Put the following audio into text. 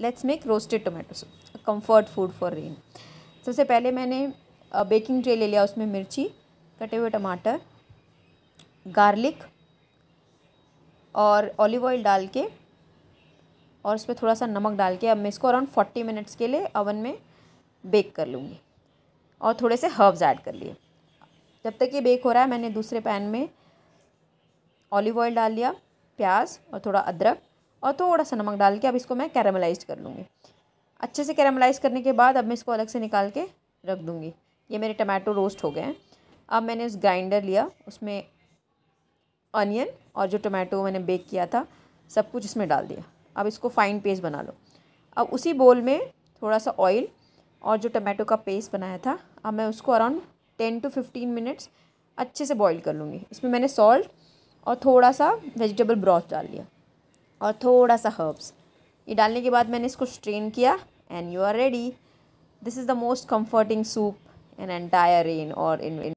let's make roasted tomato soup comfort food for rain सबसे पहले मैंने बेकिंग ट्रे ले लिया उसमें मिर्ची कटे हुए टमाटर गार्लिक और ऑलिव ऑयल डाल के और उसमें थोड़ा सा नमक डाल के अब मैं इसको अराउंड फोर्टी मिनट्स के लिए अवन में बेक कर लूँगी और थोड़े से हर्ब्स ऐड कर लिए जब तक ये बेक हो रहा है मैंने दूसरे पैन में ऑलिव ऑयल डाल लिया प्याज और थोड़ा अदरक और थोड़ा सा नमक डाल के अब इसको मैं कैरामलाइज कर लूँगी अच्छे से कैरामलाइज करने के बाद अब मैं इसको अलग से निकाल के रख दूँगी ये मेरे टमाटो रोस्ट हो गए हैं अब मैंने उस ग्राइंडर लिया उसमें अनियन और जो टमाटो मैंने बेक किया था सब कुछ इसमें डाल दिया अब इसको फाइन पेस्ट बना लो अब उसी बोल में थोड़ा सा ऑयल और जो टमाटो का पेस्ट बनाया था अब मैं उसको around ten to fifteen minutes अच्छे से बॉईल कर लूँगी इसमें मैंने सॉल्ट और थोड़ा सा वेजिटेबल ब्रॉथ डाल लिया और थोड़ा सा हर्ब्स ये डालने के बाद मैंने इसको स्ट्रेन किया and you are ready this is the most comforting soup in entire rain और इन